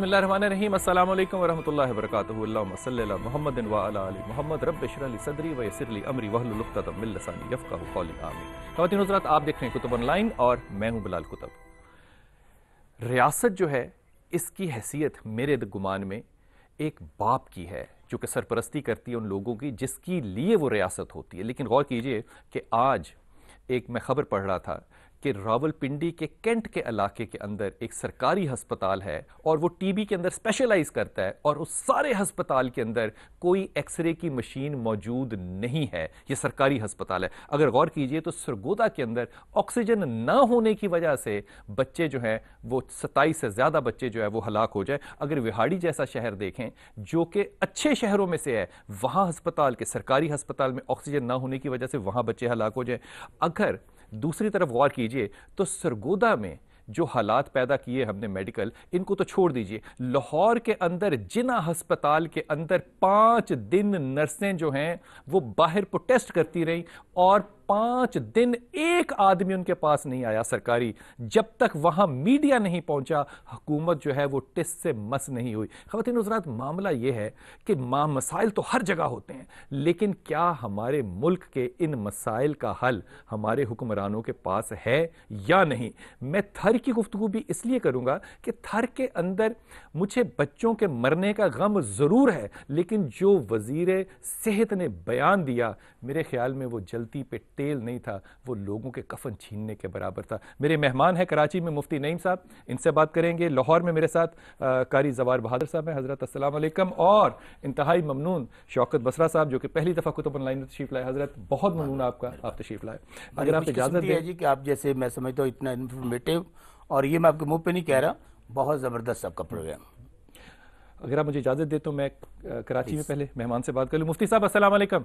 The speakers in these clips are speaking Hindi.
बिसमीम मोहम्मद सदरी वसरली अमरी आमी खातिन हजरात आप देख रहे हैं कुतुब ऑनलाइन और मैं हूँ बिलाल कुतुब रियासत जो है इसकी हैसियत मेरे गुमान में एक बाप की है जो कि सरपरस्ती करती है उन लोगों की जिसके लिए वो रियासत होती है लेकिन गौर कीजिए कि आज एक मैं ख़बर पढ़ रहा था कि रावलपिंडी के कैंट के इलाके के अंदर एक सरकारी हस्पताल है और वो टीबी के अंदर स्पेशलाइज करता है और उस सारे हस्पताल के अंदर कोई एक्सरे की मशीन मौजूद नहीं है ये सरकारी हस्पताल है अगर गौर कीजिए तो सरगोदा के अंदर ऑक्सीजन ना होने की वजह से बच्चे जो हैं वो सताईस से ज़्यादा बच्चे जो है वो हलाक हो जाए अगर विहाड़ी जैसा शहर देखें जो कि अच्छे शहरों में से है वहाँ हस्पताल के सरकारी हस्पताल में ऑक्सीजन ना होने की वजह से वहाँ बच्चे हलाक हो जाए अगर दूसरी तरफ गौर कीजिए तो सरगोदा में जो हालात पैदा किए हमने मेडिकल इनको तो छोड़ दीजिए लाहौर के अंदर जिना हस्पताल के अंदर पाँच दिन नर्सें जो हैं वो बाहर प्रोटेस्ट करती रहीं और पांच दिन एक आदमी उनके पास नहीं आया सरकारी जब तक वहां मीडिया नहीं पहुंचा हुकूमत जो है वो टिस से मस नहीं हुई खातिन हजरात मामला ये है कि मा मसाइल तो हर जगह होते हैं लेकिन क्या हमारे मुल्क के इन मसाइल का हल हमारे हुक्मरानों के पास है या नहीं मैं थर की गुफ्तु भी इसलिए करूंगा कि थर के अंदर मुझे बच्चों के मरने का गम ज़रूर है लेकिन जो वजीर सेहत ने बयान दिया मेरे ख्याल में वो जलती पे तेल नहीं था वो लोगों के कफन छीनने के बराबर था मेरे मेहमान हैं कराची में मुफ्ती नईम साहब इनसे बात करेंगे लाहौर में मेरे साथ कारी जवार बहादुर साहब हैं हज़रत असलम और इंतहाई ममनून शौकत बसरा साहब जो कि पहली दफ़ा कुतुब ऑनलाइन तशीफ लाए हज़रत बहुत ममनून आपका आप तशीफ लाए अगर आप इजाज़त दें जी कि आप जैसे मैं समझता हूँ इतना इन्फॉर्मेटिव और ये मैं आपके मुँह पर नहीं कह रहा बहुत ज़बरदस्त आपका प्रोग्राम हम्म। अगर आप मुझे इजाज़त दे तो मैं कराची में पहले मेहमान से बात कर लूँ मुफ्ती साहब असल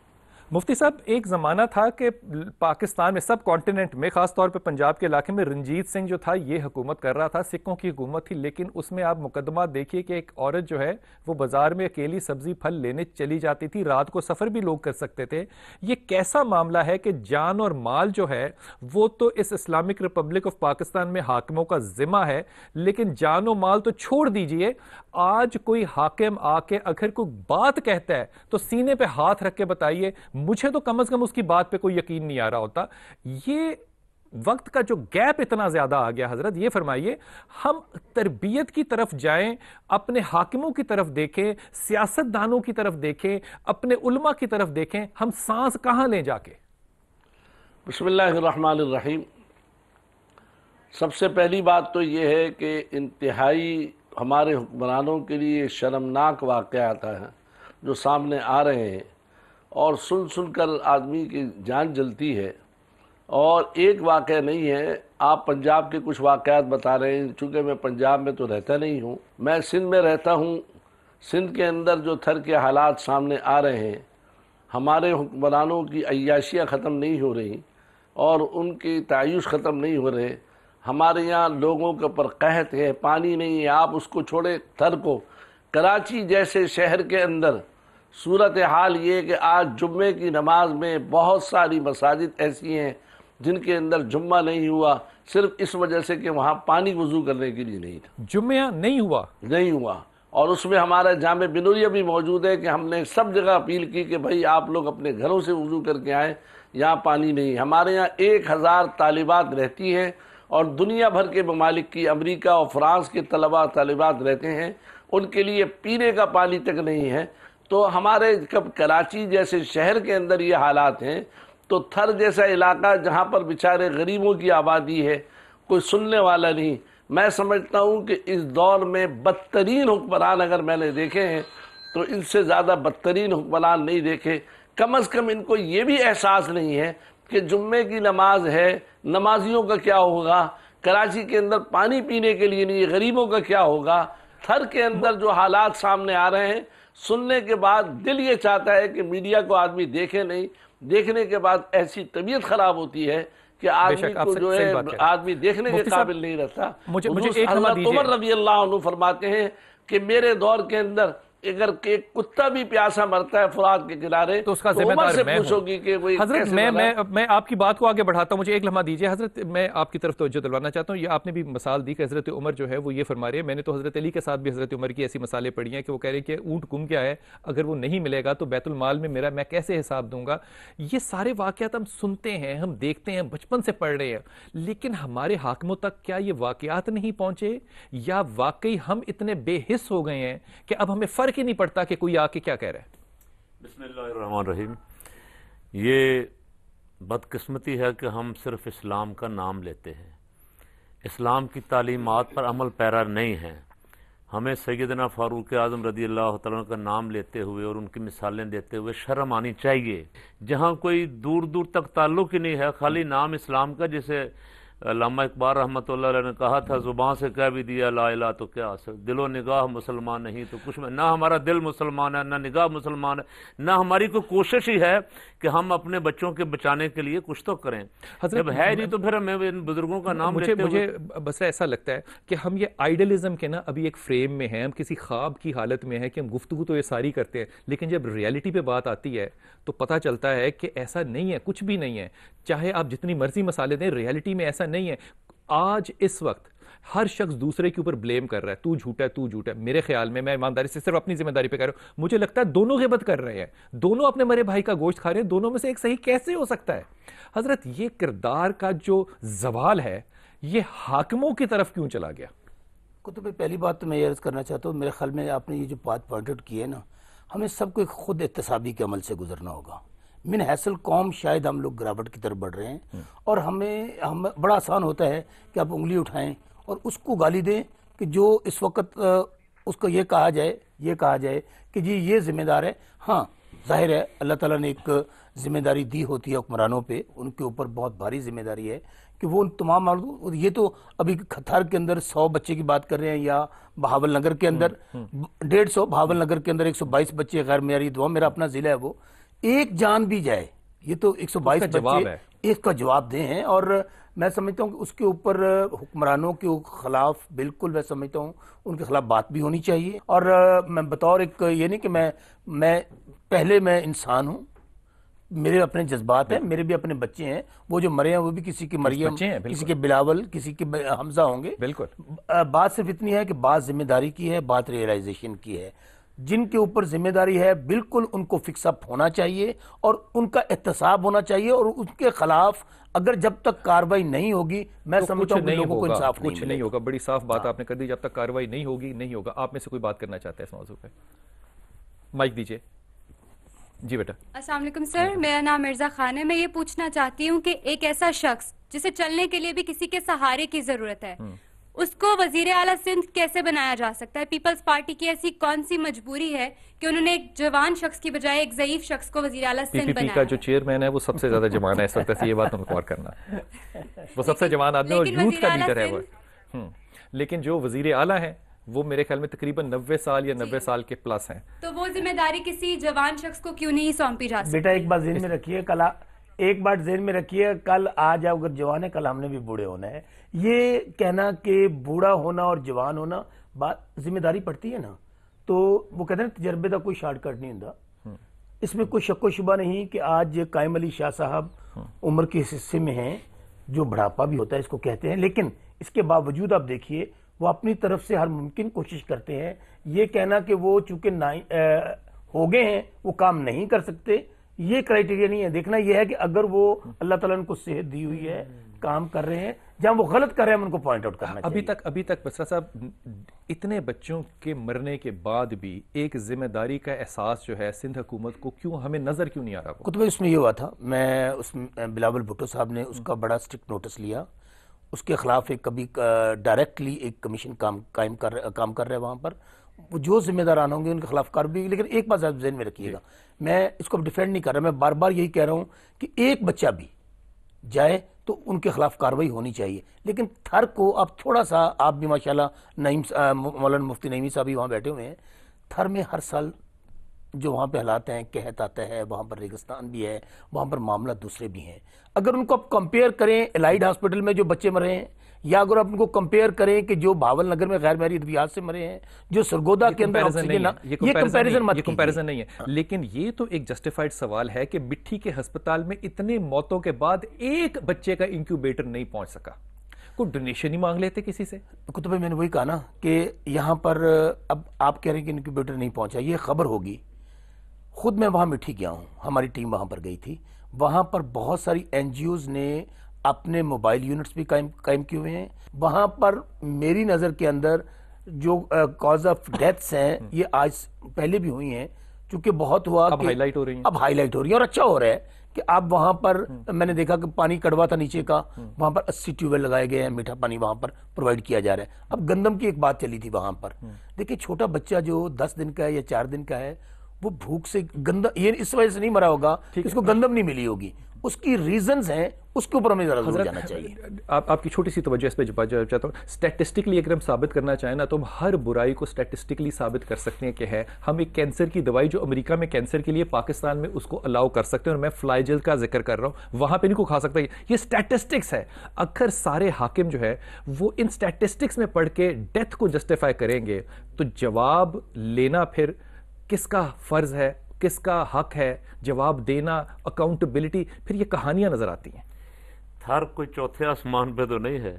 मुफ्ती साहब एक ज़माना था कि पाकिस्तान में सब कॉन्टिनेंट में ख़ास तौर पे पंजाब के इलाके में रंजीत सिंह जो था ये हुकूमत कर रहा था सिखों की हुकूमत थी लेकिन उसमें आप मुकदमा देखिए कि एक औरत जो है वो बाज़ार में अकेली सब्ज़ी फल लेने चली जाती थी रात को सफ़र भी लोग कर सकते थे ये कैसा मामला है कि जान और माल जो है वो तो इस इस्लामिक रिपब्लिक ऑफ पाकिस्तान में हाकिमों का ज़िम्मा है लेकिन जान और माल तो छोड़ दीजिए आज कोई हाकिम आके अगर कोई बात कहता है तो सीने पर हाथ रख के बताइए मुझे तो कम अज कम उसकी बात पे कोई यकीन नहीं आ रहा होता ये वक्त का जो गैप इतना ज़्यादा आ गया हज़रत ये फरमाइए हम तरबियत की तरफ जाएं अपने हाकिमों की तरफ देखें सियासतदानों की तरफ देखें अपने उलमा की तरफ देखें हम सांस कहाँ ले जाके बसमीम सबसे पहली बात तो ये है कि इंतहाई हमारे हुक्मरानों के लिए शर्मनाक वाक़ आता है जो सामने आ रहे हैं और सुन सुन कर आदमी की जान जलती है और एक वाक़ नहीं है आप पंजाब के कुछ वाक़ात बता रहे हैं चूँकि मैं पंजाब में तो रहता नहीं हूँ मैं सिंध में रहता हूँ सिंध के अंदर जो थर के हालात सामने आ रहे हैं हमारे हुक्मरानों की अयाशियाँ ख़त्म नहीं हो रही और उनके तयुश ख़त्म नहीं हो रहे हमारे यहाँ लोगों के ऊपर कहत है पानी नहीं है आप उसको छोड़े थर को कराची जैसे शहर के अंदर सूरत हाल ये कि आज जुम्मे की नमाज में बहुत सारी मसाजिद ऐसी हैं जिनके अंदर जुम्मा नहीं हुआ सिर्फ इस वजह से कि वहाँ पानी वजू करने के लिए नहीं था जुम्मे नहीं हुआ नहीं हुआ और उसमें हमारा जाम बिनूरिया भी मौजूद है कि हमने सब जगह अपील की कि भाई आप लोग अपने घरों से वजू करके आएँ यहाँ पानी नहीं हमारे यहाँ एक हज़ार तालिबात रहती हैं और दुनिया भर के ममालिक की अमरीका और फ्रांस के तलबा तालिबात रहते हैं उनके लिए पीने का पानी तक नहीं है तो हमारे कब कराची जैसे शहर के अंदर ये हालात हैं तो थर जैसा इलाका जहाँ पर बेचारे गरीबों की आबादी है कोई सुनने वाला नहीं मैं समझता हूँ कि इस दौर में बदतरीन हुक्मरान अगर मैंने देखे हैं तो इनसे ज़्यादा बदतरीन हुक्मरान नहीं देखे कम अज़ कम इनको ये भी एहसास नहीं है कि जुम्मे की नमाज है नमाजियों का क्या होगा कराची के अंदर पानी पीने के लिए नहीं गरीबों का क्या होगा थर के अंदर जो हालात सामने आ रहे हैं सुनने के बाद दिल ये चाहता है कि मीडिया को आदमी देखे नहीं देखने के बाद ऐसी तबीयत खराब होती है कि आदमी को जो है आदमी देखने के काबिल नहीं रहता मुझे मुझे एक फरमाते हैं कि मेरे दौर के अंदर अगर कुत्ता भी प्यासा मरता है फुरात के किनारे तो उसका तो जिम्मेदार तो मैं पूछोगी कि वही हजरत मैं मैं मैं आपकी बात को आगे बढ़ाता हूँ मुझे एक लम्हा दीजिए हजरत मैं आपकी तरफ तोज्जो दिलवाना चाहता हूँ ये आपने भी मिसाल दी कि हजरत उमर जो है वो ये फरमा रही है मैंने तो हजरत अली के साथ भी हजरत उमर की ऐसी मसाले पढ़ी हैं कि वो कह रहे हैं कि ऊँट गुम क्या है अगर वो नहीं मिलेगा तो बैतुलमाल में मेरा मैं कैसे हिसाब दूंगा ये सारे वाक़ात हम सुनते हैं हम देखते हैं बचपन से पढ़ रहे हैं लेकिन हमारे हाकमों तक क्या ये वाक़ात नहीं पहुँचे या वाकई हम इतने बेहिस हो गए हैं कि अब हमें फ़र्क फर्क ही नहीं पड़ता कि कोई आके क्या कह रहा है बसमीम ये बदकस्मती है कि हम सिर्फ इस्लाम का नाम लेते हैं इस्लाम की तालीमत पर अमल पैरा नहीं है हमें सैदना फ़ारूक आज़म रदी अल्लाह तन का नाम लेते हुए और उनकी मिसालें देते हुए शर्म आनी चाहिए जहाँ कोई दूर दूर तक ताल्लुक़ ही नहीं है खाली नाम इस्लाम का जैसे लामा इकबाल रहमत ने कहा था ज़ुबान से कह भी दिया ला ला तो क्या असर दिलो निगाह मुसलमान नहीं तो कुछ में ना हमारा दिल मुसलमान है ना निगाह मुसलमान है ना हमारी कोई कोशिश ही है कि हम अपने बच्चों के बचाने के लिए कुछ तो करें जब है नहीं तो फिर हमें इन बुजुर्गों का नाम मुझे मुझे बस ऐसा लगता है कि हम ये आइडलिज्म के ना अभी एक फ्रेम में हैं हम किसी ख्वाब की हालत में है कि हम गुफ्तु तो ये सारी करते हैं लेकिन जब रियलिटी पे बात आती है तो पता चलता है कि ऐसा नहीं है कुछ भी नहीं है चाहे आप जितनी मर्जी मसाले दें रियलिटी में ऐसा नहीं है आज इस वक्त हर शख्स दूसरे के ऊपर ब्लेम कर रहा है तू झूठा है तू झूठा है मेरे ख्याल में मैं ईमानदारी से सिर्फ अपनी जिम्मेदारी पे कर रहा हूं मुझे लगता है दोनों गिबत कर रहे हैं दोनों अपने मरे भाई का गोश्त खा रहे हैं दोनों में से एक सही कैसे हो सकता है हजरत ये किरदार का जो जवाल है ये हाकमों की तरफ क्यों चला गया कुतुब तो पहली बात तो मैं ये अर्ज़ करना चाहता हूँ मेरे ख्याल में आपने ये जो बात पॉइंट आउट की है ना हमें सबको खुद एहतसाबी के अमल से गुजरना होगा मिन हैसल कॉम शायद हम लोग गिरावट की तरफ बढ़ रहे हैं हम्म। और हमें हम बड़ा आसान होता है कि आप उंगली उठाएं और उसको गाली दें कि जो इस वक्त उसको ये कहा जाए ये कहा जाए कि जी ये जिम्मेदार है हाँ जाहिर है अल्लाह ताला ने एक जिम्मेदारी दी होती है हुक्मरानों पे उनके ऊपर बहुत भारी जिम्मेदारी है कि वो उन तमाम ये तो अभी खथार के अंदर सौ बच्चे की बात कर रहे हैं या बहावल नगर के अंदर हम्म, हम्म। डेढ़ सौ बहावल नगर के अंदर एक सौ बाईस बच्चे गैर मेयारी दुआ मेरा अपना ज़िला है वो एक जान भी जाए ये तो 122 जवाब है इसका जवाब दे हैं और मैं समझता हूँ कि उसके ऊपर हुक्मरानों के खिलाफ बिल्कुल मैं समझता हूँ उनके खिलाफ बात भी होनी चाहिए और मैं बतौर एक ये नहीं कि मैं मैं पहले मैं इंसान हूँ मेरे अपने जज्बात हैं मेरे भी अपने बच्चे हैं वो जो मरे हैं वो भी किसी के हैं किसी के बिलावल किसी के हमजा होंगे बिल्कुल बात सिर्फ इतनी है कि बात जिम्मेदारी की है बात रियलाइजेशन की है जिनके ऊपर जिम्मेदारी है बिल्कुल उनको फिक्सअप होना चाहिए और उनका एहतसाब होना चाहिए और उनके खिलाफ अगर जब तक कार्रवाई नहीं होगी मैं तो समझता हूँ लोगों को इंसाफ कुछ नहीं, नहीं होगा बड़ी साफ बात हाँ। आपने कर दी जब तक कार्रवाई नहीं होगी नहीं होगा आप में से कोई बात करना चाहते हैं इस मौजूद पर माइक दीजिए जी बेटा असलम सर मेरा नाम मिर्जा खान है मैं ये पूछना चाहती हूँ कि एक ऐसा शख्स जिसे चलने के लिए भी किसी के सहारे की जरूरत है हम्म। उसको वजीर अला सिंध कैसे बनाया जा सकता है पीपल्स पार्टी की ऐसी कौन सी मजबूरी है कि उन्होंने एक जवान शख्स की बजाय एक जयीफ शख्स को वजी अला सिंध बनाया का जो चेयरमैन है वो सबसे ज्यादा जवान है इस वक्त ये बात उनको और करना वो सबसे जवान आदमी और यूथ का लीडर है वो हम्म। लेकिन जो वजीर आला है वो मेरे ख्याल में तकरीबन नब्बे साल या नब्बे साल के प्लस हैं तो वो जिम्मेदारी किसी जवान शख्स को क्यों नहीं सौंपी जा सकती बेटा एक बात जेहन में रखिए कला एक बात जेन में रखिए कल आज आप अगर जवान है कल हमने भी बूढ़े होना है ये कहना कि बूढ़ा होना और जवान होना बात जिम्मेदारी पड़ती है ना तो वो कहते हैं तजर्बे का कोई शॉर्टकट नहीं होता हम्म। इसमें कोई व शुबा नहीं कि आज कायम अली शाह साहब हम्म। उम्र के हिस्से में हैं जो बढ़ापा भी होता है इसको कहते हैं लेकिन इसके बावजूद आप देखिए वो अपनी तरफ से हर मुमकिन कोशिश करते हैं ये कहना कि वो चूंकि हो गए हैं वो काम नहीं कर सकते ये क्राइटेरिया नहीं है देखना यह है कि अगर वो अल्लाह तला ने उनको सेहत दी हुई है काम कर रहे हैं जहां वो गलत कर रहे हैं उनको पॉइंट आउट करना अभी तक अभी तक बसरा साहब इतने बच्चों के मरने के बाद भी एक जिम्मेदारी का एहसास जो है सिंध हुकूमत को क्यों हमें नज़र क्यों नहीं आ रहा कुतुब इसमें यह हुआ था मैं उस बिलावल भुट्टो साहब ने उसका बड़ा स्ट्रिक्ट नोटिस लिया उसके खिलाफ एक कभी डायरेक्टली एक कमीशन काम कायम कर काम कर रहे हैं वहाँ पर जो जिम्मेदारान होंगे उनके खिलाफ कार्रवाई लेकिन एक बात जहन में रखिएगा मैं इसको डिफेंड नहीं कर रहा मैं बार बार यही कह रहा हूँ कि एक बच्चा भी जाए तो उनके खिलाफ कार्रवाई होनी चाहिए लेकिन थर को आप थोड़ा सा आप भी माशाल्लाह नईम मौलाना मुफ्ती नईमी साहब भी वहाँ बैठे हुए हैं थर में हर साल जो वहाँ पे हालात हैं कहत आता है वहाँ पर रेगिस्तान भी है वहाँ पर मामला दूसरे भी हैं अगर उनको आप कंपेयर करें एलाइड हॉस्पिटल में जो बच्चे मरे हैं या अगर आप उनको कंपेयर करें कि जो भावल नगर में गैर महरी अद्वियात से मरे हैं जो सरगोदा के अंदर ये कंपैरिजन मत कंपैरिजन नहीं है लेकिन ये तो एक जस्टिफाइड सवाल है कि मिट्टी के अस्पताल में इतने मौतों के बाद एक बच्चे का इंक्यूबेटर नहीं पहुंच सका को डोनेशन ही मांग लेते किसी से कुतुब मैंने वही कहा ना कि यहाँ पर अब आप कह रहे हैं कि इंक्यूबेटर नहीं पहुंचा ये खबर होगी खुद मैं वहां मिट्टी गया हूँ हमारी टीम वहां पर गई थी वहां पर बहुत सारी एनजीओज ने अपने मोबाइल यूनिट्स भी कायम कायम किए हुए हैं वहाँ पर मेरी नज़र के अंदर जो कॉज ऑफ डेथ्स हैं हम्म। ये आज पहले भी हुई हैं क्योंकि बहुत हुआ अब हाईलाइट हो रही है अब हाईलाइट हो रही है और अच्छा हो रहा है कि आप वहां पर हम्म। मैंने देखा कि पानी कड़वा था नीचे का हम्म। वहां पर अस्सी ट्यूबवेल लगाए गए हैं मीठा पानी वहां पर प्रोवाइड किया जा रहा है अब गंदम की एक बात चली थी वहां पर देखिए छोटा बच्चा जो दस दिन का है या चार दिन का है वो भूख से गंदम ये इस वजह से नहीं मरा होगा इसको गंदम नहीं मिली होगी उसकी रीजंस हैं उसके ऊपर हमें जरा जाना चाहिए आप आपकी छोटी सी तवज्जो इस पर चाहता हूँ स्टैटिस्टिकली अगर हम साबित करना चाहें ना तो हम हर बुराई को स्टैटिस्टिकली साबित कर सकते हैं कि है हम एक कैंसर की दवाई जो अमेरिका में कैंसर के लिए पाकिस्तान में उसको अलाउ कर सकते हैं और मैं फ्लाइजल का जिक्र कर रहा हूँ वहाँ पर इनको खा सकता है ये स्टैटिस्टिक्स है अक्सर सारे हाकिम जो है वो इन स्टैटिस्टिक्स में पढ़ के डेथ को जस्टिफाई करेंगे तो जवाब लेना फिर किसका फ़र्ज़ है किसका हक है जवाब देना अकाउंटेबिलिटी फिर ये कहानियां नज़र आती हैं थर कोई चौथे आसमान पे तो नहीं है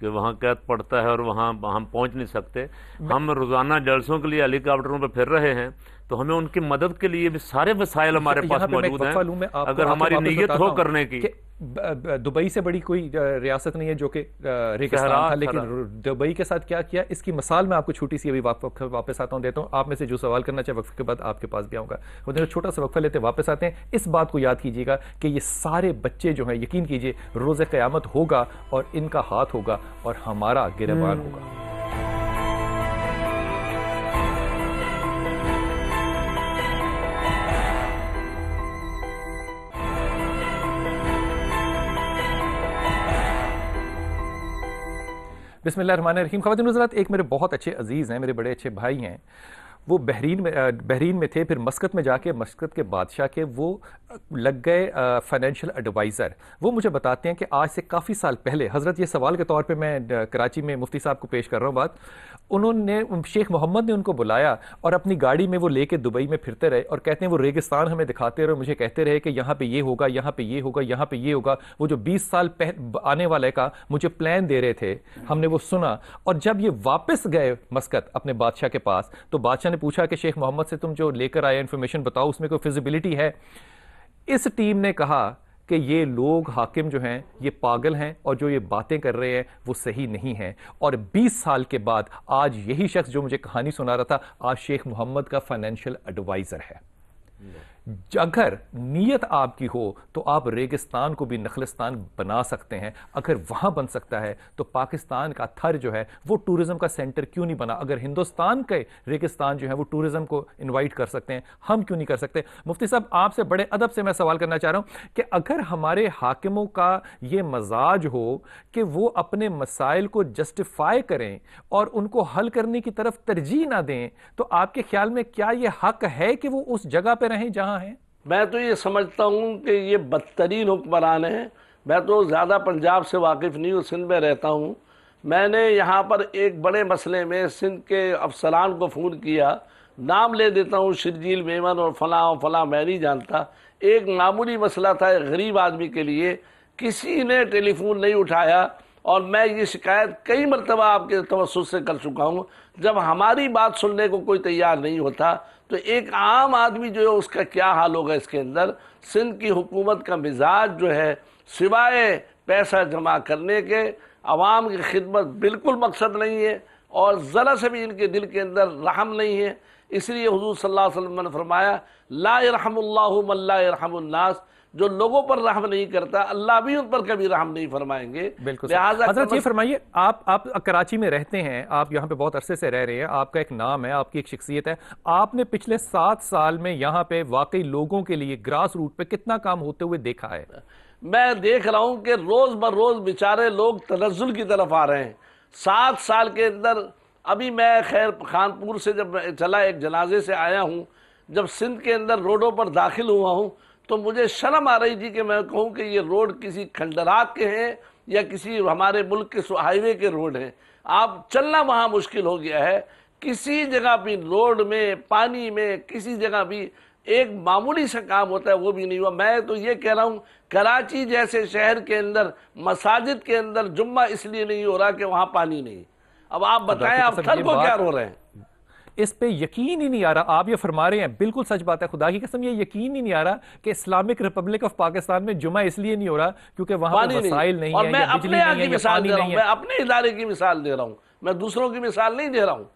कि वहाँ कैद पड़ता है और वहाँ हम पहुँच नहीं सकते हम रोज़ाना जलसों के लिए हेलीकॉप्टरों पर फिर रहे हैं तो हमें उनकी मदद के लिए भी सारे वसायल हमारे पास मौजूद हैं अगर हमारी नीयत हो करने की दुबई से बड़ी कोई रियासत नहीं है जो कि रेगिस्तान था लेकिन दुबई के साथ क्या किया इसकी मिसाल मैं आपको छोटी सी अभी वापस आता हूँ देता हूँ आप में से जो सवाल करना चाहे वक्त के बाद आपके पास भी वो जो छोटा सा वक्फा लेते वापस आते हैं इस बात को याद कीजिएगा कि ये सारे बच्चे जो हैं यकीन कीजिए रोज़ क़्यामत होगा और इनका हाथ होगा और हमारा गिरबान हम्म। होगा बिसमिल्ल रहीम ख़वान हजरात एक मेरे बहुत अच्छे अजीज़ हैं मेरे बड़े अच्छे भाई हैं वो बहरीन में बहरीन में थे फिर मस्कत में जाके मस्कत के बादशाह के वो लग गए फाइनेंशियल एडवाइज़र वो मुझे बताते हैं कि आज से काफ़ी साल पहले हज़रत ये सवाल के तौर पे मैं कराची में मुफ्ती साहब को पेश कर रहा हूँ बात उन्होंने शेख मोहम्मद ने उनको बुलाया और अपनी गाड़ी में वो लेके दुबई में फिरते रहे और कहते हैं वो रेगिस्तान हमें दिखाते रहे मुझे कहते रहे कि यहाँ पर ये होगा यहाँ पर ये होगा यहाँ पर ये होगा वो जो बीस साल पह आने वाले का मुझे प्लान दे रहे थे हमने वो सुना और जब ये वापस गए मस्कत अपने बादशाह के पास तो बादशाह ने पूछा कि शेख मोहम्मद से तुम जो लेकर आए इन्फॉर्मेशन बताओ उसमें कोई फिजिबिलिटी है इस टीम ने कहा कि ये लोग हाकिम जो हैं ये पागल हैं और जो ये बातें कर रहे हैं वो सही नहीं हैं और 20 साल के बाद आज यही शख्स जो मुझे कहानी सुना रहा था आज शेख मोहम्मद का फाइनेंशियल एडवाइज़र है अगर नीयत आपकी हो तो आप रेगिस्तान को भी नखलिस्तान बना सकते हैं अगर वहाँ बन सकता है तो पाकिस्तान का थर जो है वो टूरिज़्म का सेंटर क्यों नहीं बना अगर हिंदुस्तान के रेगिस्तान जो है वो टूरिज़्म को इन्वाइट कर सकते हैं हम क्यों नहीं कर सकते मुफ्ती साहब आपसे बड़े अदब से मैं सवाल करना चाह रहा हूँ कि अगर हमारे हाकिमों का ये मजाज हो कि वो अपने मसाइल को जस्टिफाई करें और उनको हल करने की तरफ तरजीह ना दें तो आपके ख्याल में क्या ये हक है कि वो उस जगह पर रहें जहाँ रहा है मैं तो ये समझता हूँ कि ये बदतरीन हुक्मरान हैं मैं तो ज़्यादा पंजाब से वाकिफ़ नहीं हूँ सिंध में रहता हूँ मैंने यहाँ पर एक बड़े मसले में सिंध के अफसरान को फ़ोन किया नाम ले देता हूँ शिरजील मेमन और फलाँ और फलाँ मैं नहीं जानता एक मामूली मसला था गरीब आदमी के लिए किसी ने टेलीफोन नहीं उठाया और मैं ये शिकायत कई मरतबा आपके तवसत से कर चुका हूँ जब हमारी बात सुनने को कोई तैयार नहीं होता तो एक आम आदमी जो है उसका क्या हाल होगा इसके अंदर सिंध की हुकूमत का मिजाज जो है सिवाय पैसा जमा करने के आवाम की खिदमत बिल्कुल मकसद नहीं है और ज़रा से भी इनके दिल के अंदर रहम नहीं है इसलिए हजूर सल्लल्लाहु अलैहि वसल्लम ने फरमाया ला रहमल्ला मल्ला जो लोगों पर रहम नहीं करता अल्लाह भी उन पर कभी रहम नहीं फरमाएंगे बिल्कुल हजरत ये फरमाइए आप आप कराची में रहते हैं आप यहाँ पे बहुत अरसे से रह रहे हैं आपका एक नाम है आपकी एक शख्सियत है आपने पिछले सात साल में यहाँ पे वाकई लोगों के लिए ग्रास रूट पे कितना काम होते हुए देखा है मैं देख रहा हूँ कि रोज बर रोज बेचारे लोग तनजुल की तरफ आ रहे हैं सात साल के अंदर अभी मैं खैर खानपुर से जब चला एक जनाजे से आया हूँ जब सिंध के अंदर रोडों पर दाखिल हुआ हूँ तो मुझे शर्म आ रही थी कि मैं कहूँ कि ये रोड किसी खंडरात के हैं या किसी हमारे मुल्क के हाईवे के रोड हैं आप चलना वहाँ मुश्किल हो गया है किसी जगह भी रोड में पानी में किसी जगह भी एक मामूली सा काम होता है वो भी नहीं हुआ मैं तो ये कह रहा हूँ कराची जैसे शहर के अंदर मसाजिद के अंदर जुम्मा इसलिए नहीं हो रहा कि वहाँ पानी नहीं अब आप तो बताएं आप थर को क्या रो रहे हैं इस पर यकीन ही नहीं आ रहा आप ये फरमा रहे हैं बिल्कुल सच बात है खुदा की कसम ये यकीन ही नहीं आ रहा कि इस्लामिक रिपब्लिक ऑफ पाकिस्तान में जुमा इसलिए नहीं हो रहा क्योंकि वहां वसाइल नहीं, नहीं है अपने अपने इदारे की मिसाल दे रहा हूँ मैं दूसरों की मिसाल नहीं दे रहा हूँ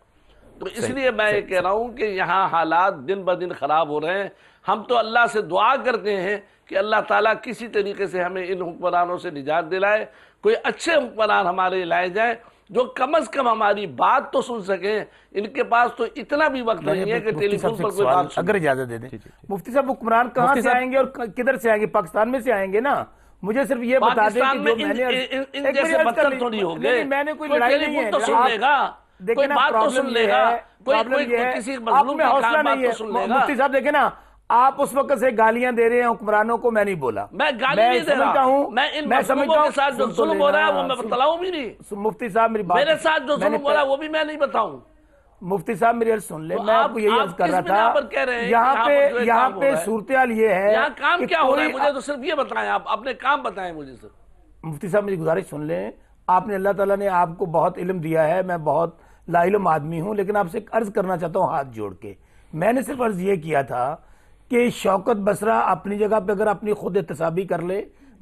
तो इसलिए मैं ये कह रहा हूँ कि यहाँ हालात दिन ब दिन ख़राब हो रहे हैं हम तो अल्लाह से दुआ करते हैं कि अल्लाह ताला किसी तरीके से हमें इन हुक्मरानों से निजात दिलाए कोई अच्छे हुक्मरान हमारे लाए जाए जो कम से कम हमारी बात तो सुन सके इनके पास तो इतना भी वक्त नहीं है कि टेलीफोन पर कोई बात अगर इजाजत दे दें मुफ्ती साहब हुक्मरान कहाँ से आएंगे और किधर से आएंगे पाकिस्तान में से आएंगे ना मुझे सिर्फ ये बता दें कि जो मैंने इन, इन जैसे बदतर थोड़ी हो गए मैंने कोई लड़ाई तो तो नहीं तो सुन लेगा कोई बात तो सुन लेगा कोई कोई किसी मजलूम का हौसला नहीं है मुफ्ती साहब देखे ना आप उस वक्त से गालियां दे रहे हैं हुक्मरानों को मैं नहीं बोला मैं गाली मैं नहीं दे रहा हूं मैं इन मैं समझता हूं साथ जो तो जुल्म हो रहा है वो मैं बतलाऊं भी नहीं मुफ्ती साहब मेरी बात मेरे साथ जो जुल्म हो रहा है वो भी मैं नहीं बताऊं मुफ्ती साहब मेरी सुन ले तो मैं आपको यही अर्ज कर रहा था यहाँ पे यहाँ पे सूरत ये है यहाँ काम क्या हो रहा है मुझे तो सिर्फ ये बताएं आप अपने काम बताएं मुझे सिर्फ मुफ्ती साहब मेरी गुजारिश सुन लें आपने अल्लाह ताला ने आपको बहुत इल्म दिया है मैं बहुत लाइलम आदमी हूँ लेकिन आपसे अर्ज करना चाहता हूँ हाथ जोड़ के मैंने सिर्फ अर्ज ये किया था कि शौकत बसरा अपनी जगह पे अगर अपनी खुद एहतसाबी कर ले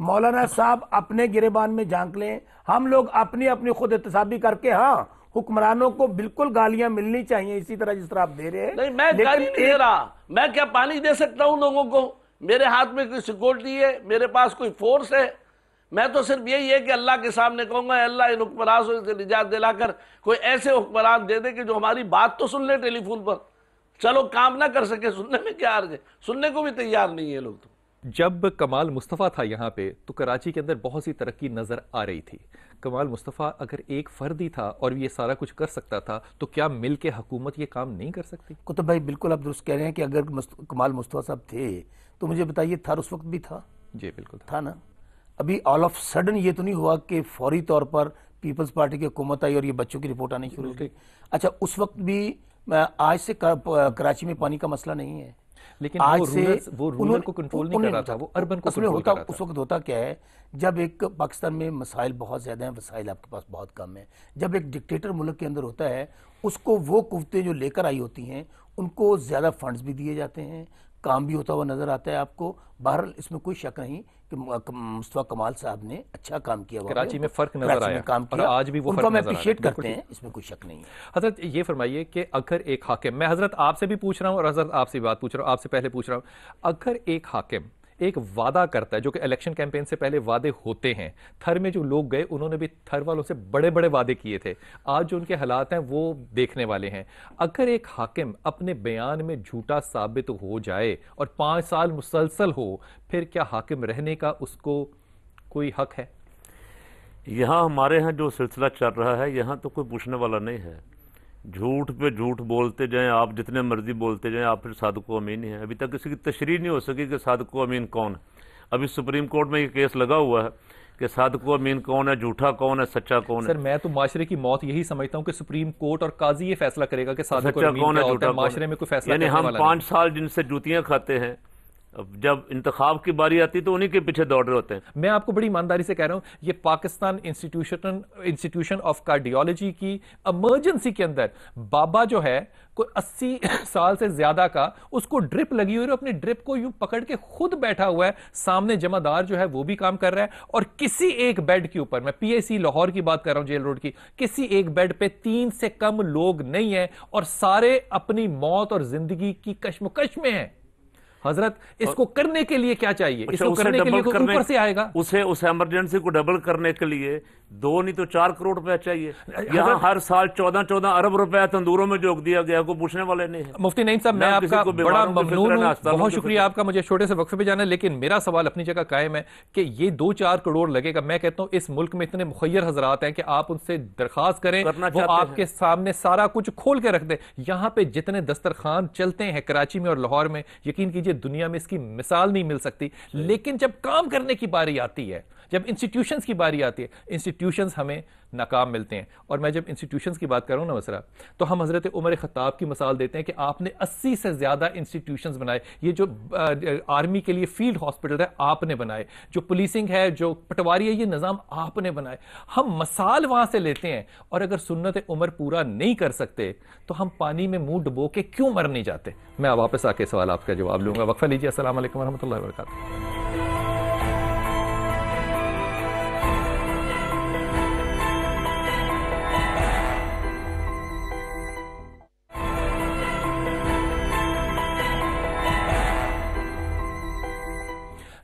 मौलाना साहब अपने गिरेबान में झांक लें हम लोग अपनी अपनी खुद एहतसाबी करके हाँ हुक्मरानों को बिल्कुल गालियां मिलनी चाहिए इसी तरह जिस तरह आप दे रहे हैं नहीं मैं गाली नहीं दे रहा मैं क्या पानी दे सकता हूं लोगों को मेरे हाथ में कोई सिक्योरिटी है मेरे पास कोई फोर्स है मैं तो सिर्फ यही है कि अल्लाह के सामने कहूंगा अल्लाह इन हुक्मरानों से निजात दिलाकर कोई ऐसे हुक्मरान दे दे कि जो हमारी बात तो सुन ले टेलीफोन पर चलो काम ना कर सके सुनने में क्या अर्ज है सुनने को भी तैयार नहीं है लोग तो जब कमाल मुस्तफ़ा था यहाँ पे तो कराची के अंदर बहुत सी तरक्की नज़र आ रही थी कमाल मुस्तफ़ा अगर एक फ़र्द ही था और ये सारा कुछ कर सकता था तो क्या मिल के हकूमत ये काम नहीं कर सकती कुतुब भाई बिल्कुल आप दुरुस्त कह रहे हैं कि अगर मुस्त, कमाल मुस्तफ़ा साहब थे तो मुझे बताइए थर उस वक्त भी था जी बिल्कुल था, था ना अभी ऑल ऑफ सडन ये तो नहीं हुआ कि फौरी तौर पर पीपल्स पार्टी की हुकूमत आई और ये बच्चों की रिपोर्ट आनी शुरू हो गई अच्छा उस वक्त भी आज से कर, कराची में पानी का मसला नहीं है लेकिन आज वो से वो रूरल को कंट्रोल नहीं कर रहा था वो अर्बन को कंट्रोल होता उस वक्त होता क्या है जब एक पाकिस्तान में मसाइल बहुत ज़्यादा हैं वसाइल आपके पास बहुत कम है जब एक डिक्टेटर मुल्क के अंदर होता है उसको वो कुवतें जो लेकर आई होती हैं उनको ज़्यादा फंड्स भी दिए जाते हैं काम भी होता हुआ नजर आता है आपको बहरहाल इसमें कोई शक नहीं कि मुस्तफ़ा कमाल साहब ने अच्छा काम किया तो कराची में फ़र्क नज़र आया काम किया आज भी वो फर्क अप्रिशिएट करते हैं इसमें कोई शक नहीं हज़रत ये फरमाइए कि अगर एक हाकिम मैं हज़रत आपसे भी पूछ रहा हूँ और हज़रत आपसे बात पूछ रहा हूँ आपसे पहले पूछ रहा हूँ अगर एक हाकिम एक वादा करता है जो कि इलेक्शन कैंपेन से पहले वादे होते हैं थर में जो लोग गए उन्होंने भी थर वालों से बड़े बड़े वादे किए थे आज जो उनके हालात हैं वो देखने वाले हैं अगर एक हाकिम अपने बयान में झूठा साबित हो जाए और पाँच साल मुसलसल हो फिर क्या हाकिम रहने का उसको कोई हक है यहाँ हमारे यहाँ जो सिलसिला चल रहा है यहाँ तो कोई पूछने वाला नहीं है झूठ पे झूठ बोलते जाएं आप जितने मर्जी बोलते जाएं आप फिर साधको अमीन ही हैं अभी तक किसी की तशरी नहीं हो सकी कि साधको अमीन कौन है अभी सुप्रीम कोर्ट में ये केस लगा हुआ है कि साधको अमीन कौन है झूठा कौन है सच्चा कौन है सर मैं तो माशरे की मौत यही समझता हूँ कि सुप्रीम कोर्ट और काजी ये फैसला करेगा कि साधको अमीन कौन है झूठा माशरे में कोई फैसला यानी हम पाँच साल जिनसे जूतियाँ खाते हैं जब इंतखाब की बारी आती तो उन्हीं के पीछे दौड़ रहे होते हैं मैं आपको बड़ी ईमानदारी से कह रहा हूँ ये Pakistan institution institution of cardiology की इमरजेंसी के अंदर बाबा जो है कोई अस्सी साल से ज्यादा का उसको ड्रिप लगी हुई है अपने ड्रिप को यूं पकड़ के खुद बैठा हुआ है सामने जमादार जो है वो भी काम कर रहा है और किसी एक बेड के ऊपर मैं पीएसी लाहौर की बात कर रहा हूं जेल रोड की किसी एक बेड पे तीन से कम लोग नहीं है और सारे अपनी मौत और जिंदगी की कश्मकश में है हजरत इसको करने के लिए क्या चाहिए अच्छा, इसको करने के लिए ऊपर से आएगा उसे उस इमरजेंसी को डबल करने के लिए दो नहीं तो चार करोड़ रुपया चाहिए यहाँ हर साल चौदह चौदह अरब रुपया तंदूरों में जोक दिया गया को पूछने वाले नहीं मुफ्ती नहीं साहब मैं आपका बड़ा ममनून बहुत शुक्रिया आपका मुझे छोटे से वक्फे पे जाना है लेकिन मेरा सवाल अपनी जगह कायम है कि ये दो चार करोड़ लगेगा मैं कहता हूँ इस मुल्क में इतने मुखैर हजरात हैं कि आप उनसे दरखास्त करें वो आपके सामने सारा कुछ खोल के रख दे यहाँ पे जितने दस्तरखान चलते हैं कराची में और लाहौर में यकीन कीजिए दुनिया में इसकी मिसाल नहीं मिल सकती लेकिन जब काम करने की बारी आती है जब इंस्टीट्यूशन की बारी आती है इंस्टीट्यूशंस हमें नाकाम मिलते हैं और मैं जब इंस्टीट्यूशंस की बात कर रहा ना मसरा तो हम हज़रत उमर ख़ताब की मिसाल देते हैं कि आपने अस्सी से ज़्यादा इंस्टीट्यूशंस बनाए ये जो आर्मी के लिए फील्ड हॉस्पिटल है आपने बनाए जो पुलिसिंग है जो पटवारी है ये निज़ाम आपने बनाए हम मसाल वहाँ से लेते हैं और अगर सुनत उम्र पूरा नहीं कर सकते तो हम पानी में मुंह डुबो के क्यों मर नहीं जाते मैं वापस आके सवाल आपका जवाब लूँगा वक्फा लीजिए असल वरहमल वरक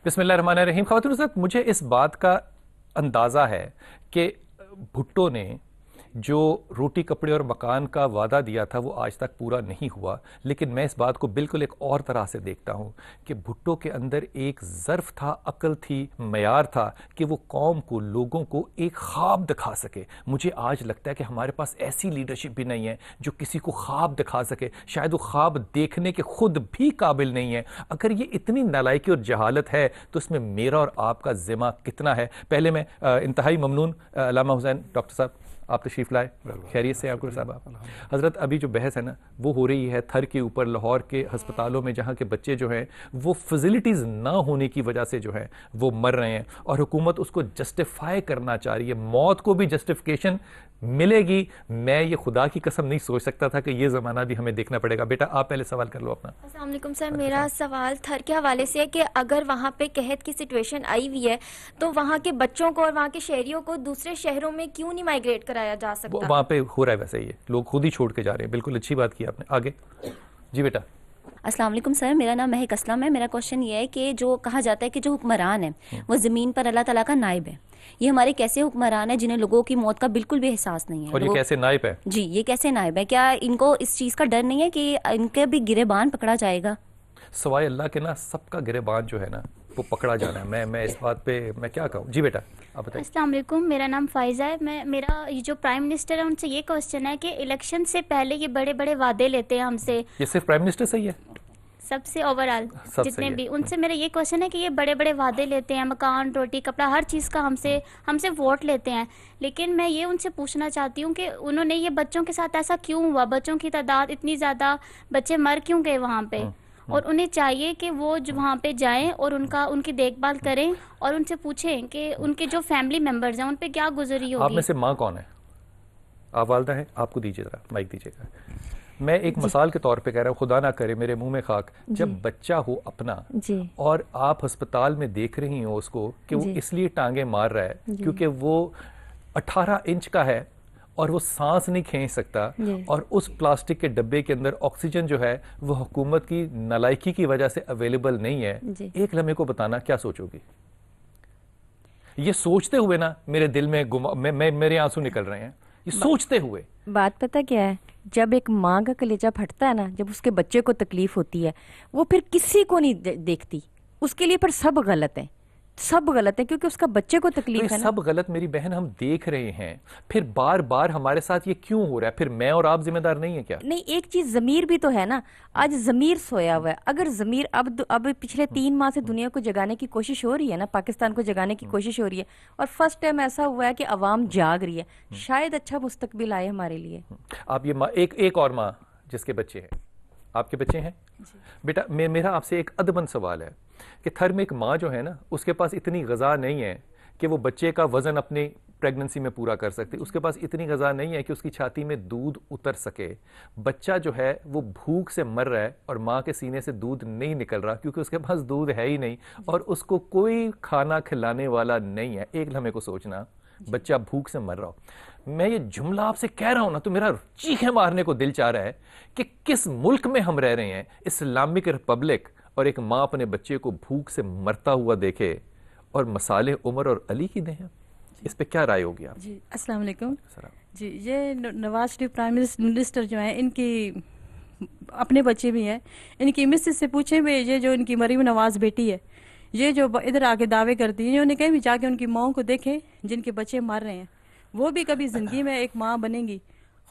बिस्मिल रहीम खातून मुझे इस बात का अंदाज़ा है कि भुट्टो ने जो रोटी कपड़े और मकान का वादा दिया था वो आज तक पूरा नहीं हुआ लेकिन मैं इस बात को बिल्कुल एक और तरह से देखता हूँ कि भुट्टो के अंदर एक ज़र्फ था अकल थी मैार था कि वो कौम को लोगों को एक ख्वाब दिखा सके मुझे आज लगता है कि हमारे पास ऐसी लीडरशिप भी नहीं है जो किसी को ख्वाब दिखा सके शायद वो ख्वाब देखने के खुद भी काबिल नहीं है अगर ये इतनी नलायकी और जहालत है तो इसमें मेरा और आपका ज़िम्मा कितना है पहले मैं इंतहाई ममनून अलामा हुसैन डॉक्टर साहब आप तशीफ लाए खैरियत से आपको साहब आप हज़रत अभी जो बहस है ना वो हो रही है थर के ऊपर लाहौर के हस्पतालों में जहाँ के बच्चे जो हैं वो फैसिलिटीज़ ना होने की वजह से जो है वो मर रहे हैं और हुकूमत उसको जस्टिफाई करना चाह रही है मौत को भी जस्टिफिकेशन मिलेगी मैं ये खुदा की कसम नहीं सोच सकता था कि ये ज़माना भी हमें देखना पड़ेगा बेटा आप पहले सवाल कर लो अपना असलम सर अच्छा। मेरा सवाल थर के हवाले से है कि अगर वहाँ पे कहत की सिचुएशन आई हुई है तो वहाँ के बच्चों को और वहाँ के शहरियों को दूसरे शहरों में क्यों नहीं माइग्रेट कराया जा सकता वहाँ पे हो रहा है वैसे ये लोग खुद ही छोड़ के जा रहे हैं बिल्कुल अच्छी बात की आपने आगे जी बेटा असलम सर मेरा नाम महक असलम है मेरा क्वेश्चन ये है कि जो कहा जाता है कि जो हुक्मरान है हम्म। वो ज़मीन पर अल्लाह ताला का नायब है ये हमारे कैसे हुक्मरान है जिन्हें लोगों की मौत का बिल्कुल भी एहसास नहीं है और ये कैसे नायब है जी ये कैसे नायब है क्या इनको इस चीज़ का डर नहीं है कि इनके भी गिरेबान पकड़ा जाएगा सवाई अल्लाह के ना सबका गिरेबान जो है ना वो पकड़ा जाना है मैं मैं इस बात पे मैं क्या कहूँ जी बेटा आप बताइए अस्सलाम मेरा नाम फ़ायज़ा है मैं मेरा ये जो प्राइम मिनिस्टर है उनसे ये क्वेश्चन है कि इलेक्शन से पहले ये बड़े बड़े वादे लेते हैं हमसे ये सिर्फ प्राइम मिनिस्टर से ही है सबसे ओवरऑल सब जितने भी उनसे मेरा ये क्वेश्चन है कि ये बड़े बड़े वादे लेते हैं मकान रोटी कपड़ा हर चीज़ का हमसे हमसे वोट लेते हैं लेकिन मैं ये उनसे पूछना चाहती हूँ कि उन्होंने ये बच्चों के साथ ऐसा क्यों हुआ बच्चों की तादाद इतनी ज़्यादा बच्चे मर क्यों गए वहाँ पे हाँ, हाँ। और उन्हें चाहिए कि वो जो वहाँ पे जाएं और उनका उनकी देखभाल हाँ। करें और उनसे पूछें कि उनके जो फैमिली मेम्बर्स हैं उन पर क्या गुजरी होगी आप में से माँ कौन है आप वालदा है आपको दीजिएगा माइक दीजिएगा मैं एक मिसाल के तौर पे कह रहा हूँ खुदा ना करे मेरे मुंह में खाक जब बच्चा हो अपना और आप अस्पताल में देख रही हो उसको कि वो इसलिए टांगे मार रहा है क्योंकि वो 18 इंच का है और वो सांस नहीं खींच सकता और उस प्लास्टिक के डब्बे के अंदर ऑक्सीजन जो है वो हुकूमत की नलायकी की वजह से अवेलेबल नहीं है एक लम्हे को बताना क्या सोचोगी ये सोचते हुए ना मेरे दिल में गुमा मैं मेरे आंसू निकल रहे हैं ये सोचते हुए बात पता क्या है जब एक माँ का कलेजा फटता है ना जब उसके बच्चे को तकलीफ़ होती है वो फिर किसी को नहीं देखती उसके लिए फिर सब गलत हैं सब गलत है क्योंकि उसका बच्चे को तो तकलीफ तो है सब गलत मेरी बहन हम देख रहे हैं फिर बार बार हमारे साथ ये क्यों हो रहा है फिर मैं और आप जिम्मेदार नहीं है क्या नहीं एक चीज जमीर भी तो है ना आज जमीर सोया हुआ है अगर जमीर अब अब पिछले हम्म। तीन माह से दुनिया को जगाने की कोशिश हो रही है ना पाकिस्तान को जगाने की हम्म। कोशिश हो रही है और फर्स्ट टाइम ऐसा हुआ है कि आवाम जाग रही है हम्म। शायद अच्छा मुस्तबिल आए हमारे लिए आप ये एक एक और माँ जिसके बच्चे हैं आपके बच्चे हैं बेटा मेरा आपसे एक अदबन सवाल है कि थर में एक माँ जो है ना उसके पास इतनी गज़ा नहीं है कि वो बच्चे का वज़न अपने प्रेगनेंसी में पूरा कर सकती उसके पास इतनी गज़ा नहीं है कि उसकी छाती में दूध उतर सके बच्चा जो है वो भूख से मर रहा है और माँ के सीने से दूध नहीं निकल रहा क्योंकि उसके पास दूध है ही नहीं और उसको कोई खाना खिलाने वाला नहीं है एक लम्हे को सोचना बच्चा भूख से मर रहा हो मैं ये जुमला आपसे कह रहा हूँ ना तो मेरा चीखे मारने को दिल चाह रहा है कि किस मुल्क में हम रह रहे हैं इस्लामिक रिपब्लिक और एक माँ अपने बच्चे को भूख से मरता हुआ देखे और मसाले उमर और अली की दें इस पे क्या राय होगी आप जी अस्सलाम वालेकुम जी ये नवाज शरीफ प्राइम मिनिस्टर जो हैं इनकी अपने बच्चे भी हैं इनकी मिस से पूछे भी ये जो इनकी मरीम नवाज बेटी है ये जो इधर आके दावे करती है उन्होंने कहीं भी जाके उनकी माओ को देखें जिनके बच्चे मर रहे हैं वो भी कभी ज़िंदगी में एक माँ बनेगी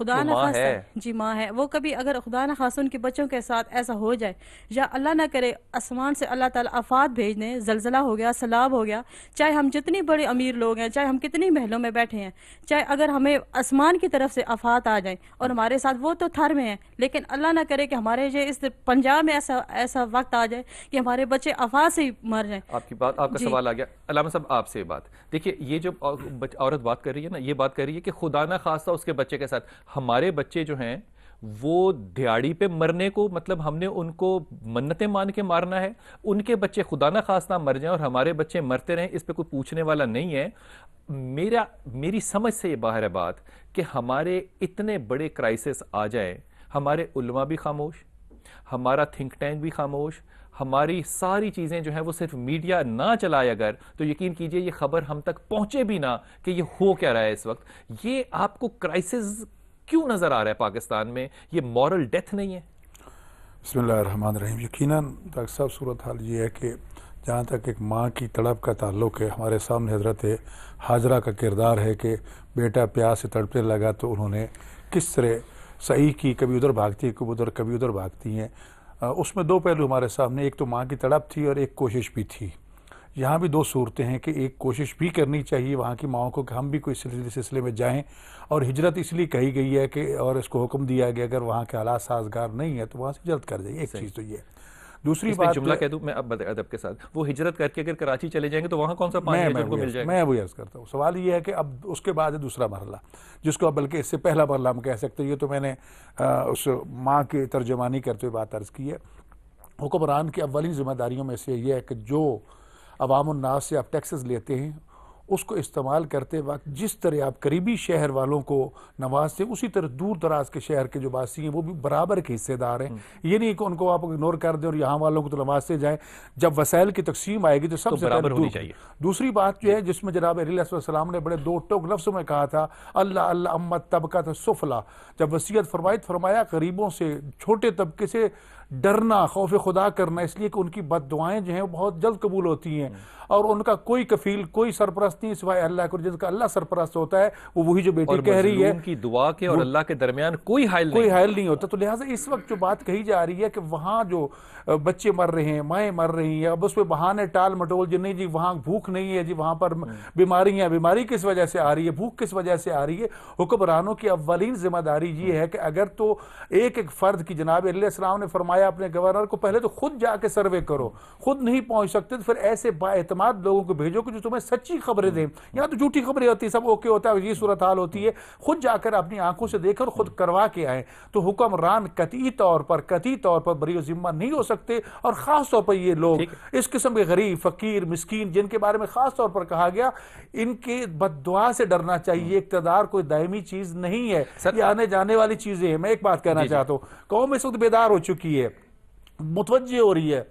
खुदा ना खास जी माँ है वो कभी अगर खुदा ना खास उनके बच्चों के साथ ऐसा हो जाए या अल्लाह ना करे आसमान से अल्लाह ताला आफात भेज दें जलजिला हो गया सलाब हो गया चाहे हम जितनी बड़े अमीर लोग हैं चाहे हम कितनी महलों में बैठे हैं चाहे अगर हमें आसमान की तरफ से आफात आ जाए और हमारे साथ वो तो थर में है लेकिन अल्लाह ना करे कि हमारे ये इस पंजाब में ऐसा ऐसा वक्त आ जाए कि हमारे बच्चे आफात से ही मर जाए आपकी बात आपका सवाल आ गया साहब आपसे बात देखिए ये जो औरत बात कर रही है ना ये बात कर रही है कि खुदा ना खासा उसके बच्चे के साथ हमारे बच्चे जो हैं वो दिहाड़ी पे मरने को मतलब हमने उनको मन्नतें मान के मारना है उनके बच्चे खुदा ना खास ना मर जाएं और हमारे बच्चे मरते रहें इस पे कोई पूछने वाला नहीं है मेरा मेरी समझ से ये बाहर है बात कि हमारे इतने बड़े क्राइसिस आ जाए हमारे उलमा भी खामोश हमारा थिंक टैंक भी खामोश हमारी सारी चीज़ें जो हैं वो सिर्फ मीडिया ना चलाए अगर तो यकीन कीजिए ये खबर हम तक पहुंचे भी ना कि ये हो क्या रहा है इस वक्त ये आपको क्राइसिस क्यों नजर आ रहा है पाकिस्तान में ये मॉरल डेथ नहीं है बसमीम यकीन डॉक्टर साहब सूरत हाल ये है कि जहाँ तक एक माँ की तड़प का ताल्लुक है हमारे सामने हजरत हाजरा का किरदार है कि बेटा प्यार से तड़पने लगा तो उन्होंने किस तरह सही की कभी उधर भागती है कभी उधर कभी उधर भागती हैं उसमें दो पहलू हमारे सामने एक तो माँ की तड़प थी और एक कोशिश भी थी यहाँ भी दो सूरतें हैं कि एक कोशिश भी करनी चाहिए वहाँ की माओ को कि हम भी कोई सिलसिले में जाएं और हिजरत इसलिए कही गई है कि और इसको हुक्म दिया गया अगर वहाँ के हालात साजगार नहीं है तो वहाँ से हिजरत कर जाइए एक चीज़ तो ये दूसरी बात जुमला कह दूं मैं अब अदब के साथ वो हिजरत करके अगर कराची चले जाएंगे तो वहाँ कौन सा पानी मैं, मैं मिल जाएगा मैं वही अर्ज करता हूँ सवाल ये है कि अब उसके बाद है दूसरा मरला जिसको अब बल्कि इससे पहला मरला हम कह सकते हैं ये तो मैंने आ, उस माँ की तर्जमानी करते हुए बात अर्ज़ की है हुक्मरान की अवली जिम्मेदारियों में से यह है कि जो अवामनास से आप टैक्सेस लेते हैं उसको इस्तेमाल करते वक्त जिस तरह आप करीबी शहर वालों को नवाजते उसी तरह दूर दराज के शहर के जो बासी हैं वो भी बराबर के हिस्सेदार हैं हम्म। ये नहीं कि उनको आप इग्नोर कर दें और यहाँ वालों को तो नवाजते जाएं जब वसाइल की तकसीम आएगी तो सबसे तो बराबर होनी चाहिए दूसरी बात जो है जिसमें जनाब अलीसम ने बड़े दो टोक लफ्सों में कहा था अल्लाह अल्लाह अम्मत तबका था सुफला जब वसीयत फरमायत फरमाया गरीबों से छोटे तबके से डरना खौफ खुदा करना इसलिए कि उनकी बद दुआएँ जो हैं बहुत जल्द कबूल होती हैं और उनका कोई कफील कोई सरपरस्त नहीं सिवाय अल्लाह को जिसका अल्लाह सरपरस्त होता है वो वही जो बेटी कह रही है उनकी दुआ के और अल्लाह के दरमियान कोई हायल कोई हायल नहीं होता तो लिहाजा इस वक्त जो बात कही जा रही है कि वहाँ जो बच्चे मर रहे हैं माएँ मर रही हैं अब उस पर बहाने टाल मटोल जी नहीं जी वहाँ भूख नहीं है जी वहाँ पर हम्म। बीमारी है बीमारी किस वजह से आ रही है भूख किस वजह से आ रही है हुक्मरानों की अवलिन जिम्मेदारी ये हम्म। है कि अगर तो एक एक फ़र्द की जनाब ने फरमाया बुलाया अपने गवर्नर को पहले तो खुद जाके सर्वे करो खुद नहीं पहुंच सकते तो फिर ऐसे बातमाद लोगों को भेजो कि जो तुम्हें सच्ची खबरें दें यहाँ तो झूठी खबरें होती है सब ओके होता है ये सूरत हाल होती है खुद जाकर अपनी आंखों से देखकर खुद करवा के आए तो हुक्मरान कती तौर पर कती तौर पर बरी जिम्मा नहीं हो सकते और ख़ास तौर पर ये लोग इस किस्म के गरीब फ़कीर मिसकीन जिनके बारे में ख़ास तौर पर कहा गया इनके बदवा से डरना चाहिए इकतदार कोई दायमी चीज़ नहीं है आने जाने वाली चीज़ें हैं मैं एक बात कहना चाहता हूँ कौम इस वक्त बेदार हो चुकी है मुतवजह हो रही है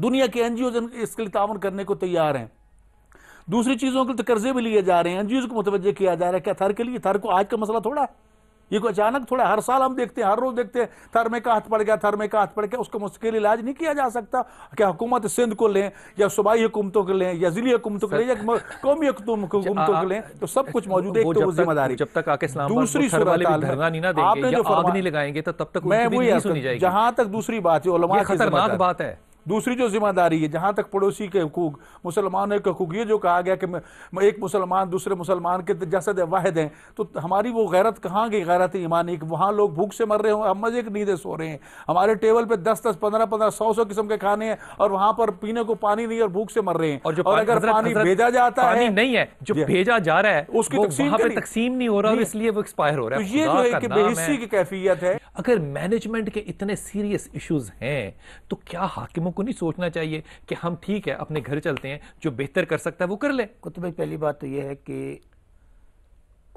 दुनिया के एन जी ओज इसके लिए तावन करने को तैयार हैं दूसरी चीज़ों के लिए तो कर्जे भी लिए जा रहे हैं एन जी ओज को मुतवजह किया जा रहा है क्या थर के लिए थर को आज का मसला थोड़ा है ये को अचानक थोड़ा हर साल हम देखते हैं हर रोज देखते हैं थर में का हाथ पड़ गया थर में का हाथ पड़ गया उसका मुश्किल इलाज नहीं किया जा सकता क्या हुकूमत सिंध को लें या सूबाई हुकूमतों को लें या जिली हुकूमतों को लें या कौमी हुकूमतों को लें तो सब कुछ मौजूद है तो जिम्मेदारी जब तक आके दूसरी आपने जो फरमा नहीं लगाएंगे तो तब तक मैं वही जहां तक दूसरी बात है खतरनाक बात है दूसरी जो जिम्मेदारी है जहाँ तक पड़ोसी के हकूक मुसलमानों के हकूक ये जो कहा गया कि एक मुसलमान दूसरे मुसलमान के जसद वाहद हैं तो हमारी वो गैरत कहाँ गई गैरत ईमानी वहाँ लोग भूख से मर रहे हों हम मज़े की नींदें सो रहे हैं हमारे टेबल पर दस दस पंद्रह पंद्रह सौ सौ किस्म के खाने हैं और वहाँ पर पीने को पानी नहीं और भूख से मर रहे हैं और, जो और अगर पानी भेजा जाता है नहीं है जो भेजा जा रहा है उसकी तकसीम नहीं हो रहा है इसलिए वो एक्सपायर हो रहा है तो ये जो है कि बेहिस्सी की कैफियत है अगर मैनेजमेंट के इतने सीरियस इश्यूज हैं तो क्या हाकिमों को नहीं सोचना चाहिए कि हम ठीक है अपने घर चलते हैं जो बेहतर कर सकता है वो कर ले कुतुब पहली बात तो यह है कि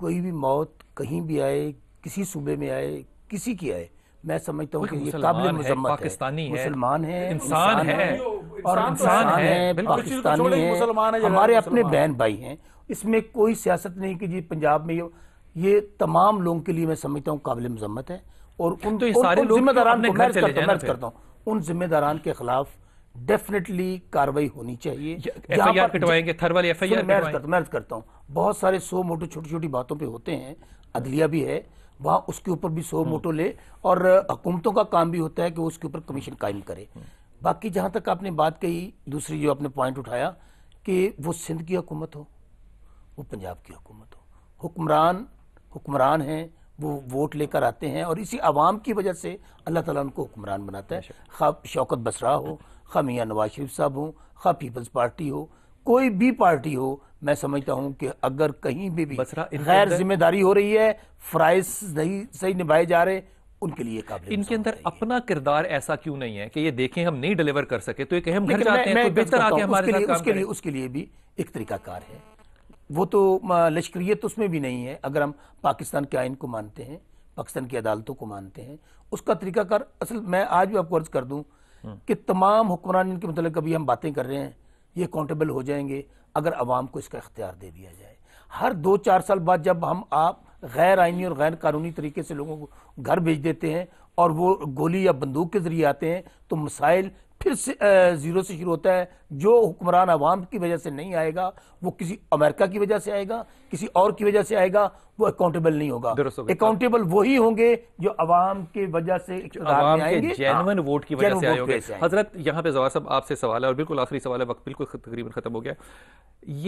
कोई भी मौत कहीं भी आए किसी सूबे में आए किसी की आए मैं समझता हूँ कि ये काबिल है पाकिस्तानी है मुसलमान है इंसान है और इंसान तो है पाकिस्तानी है हमारे अपने बहन भाई हैं इसमें कोई सियासत नहीं कि जी पंजाब में ये तमाम लोगों के लिए मैं समझता हूँ काबिल मजम्मत है और उन तो सारे लोग तो जिम्मेदारान को मैं करता हूँ उन जिम्मेदारान के खिलाफ डेफिनेटली कार्रवाई होनी चाहिए एफआईआर कटवाएंगे थर्मल एफआईआर मैं करता, करता हूँ बहुत सारे सो मोटो छोटी छोटी बातों पे होते हैं अदलिया भी है वहाँ उसके ऊपर भी सो हम्म। मोटो ले और हुकूमतों का काम भी होता है कि उसके ऊपर कमीशन कायम करे हम्म। बाकी जहाँ तक आपने बात कही दूसरी जो आपने पॉइंट उठाया कि वो सिंध की हुकूमत हो वो पंजाब की हुकूमत हो हुक्मरान हुक्मरान हैं वो वोट लेकर आते हैं और इसी आवाम की वजह से अल्लाह ताला उनको हुक्मरान बनाता है खा शौकत बसरा हो खा मियाँ नवाज शरीफ साहब हो खा पीपल्स पार्टी हो कोई भी पार्टी हो मैं समझता हूं कि अगर कहीं भी, भी गैर जिम्मेदारी हो रही है फ्राइज नहीं सही निभाए जा रहे उनके लिए काबिल इनके अंदर अपना किरदार ऐसा क्यों नहीं है कि ये देखें हम नहीं डिलीवर कर सके तो एक अहम घर जाते हैं बेहतर आके हमारे उसके लिए उसके लिए भी एक तरीकाकार है वो तो लश्करियत तो उसमें भी नहीं है अगर हम पाकिस्तान के आइन को मानते हैं पाकिस्तान की अदालतों को मानते हैं उसका तरीकाकार असल मैं आज भी आपको अर्ज कर दूँ हम्म। कि तमाम हुक्मरान इनके मतलब कभी हम बातें कर रहे हैं ये अकाउंटेबल हो जाएंगे अगर आवाम को इसका इख्तियार दे दिया जाए हर दो चार साल बाद जब हम आप गैर आइनी और गैर कानूनी तरीके से लोगों को घर भेज देते हैं और वो गोली या बंदूक के ज़रिए आते हैं तो मसाइल फिर से ज़ीरो से शुरू होता है जो हुक्मरान आवाम की वजह से नहीं आएगा वो किसी अमेरिका की वजह से आएगा किसी और की वजह से आएगा वो अकाउंटेबल नहीं होगा अकाउंटेबल वही होंगे जो अवाम के वजह से जेनवन वोट हाँ, की वजह से आए होंगे हजरत यहाँ पे जवाब साहब आपसे सवाल है और बिल्कुल आखिरी सवाल है वक्त बिल्कुल तकरीबन ख़त्म हो गया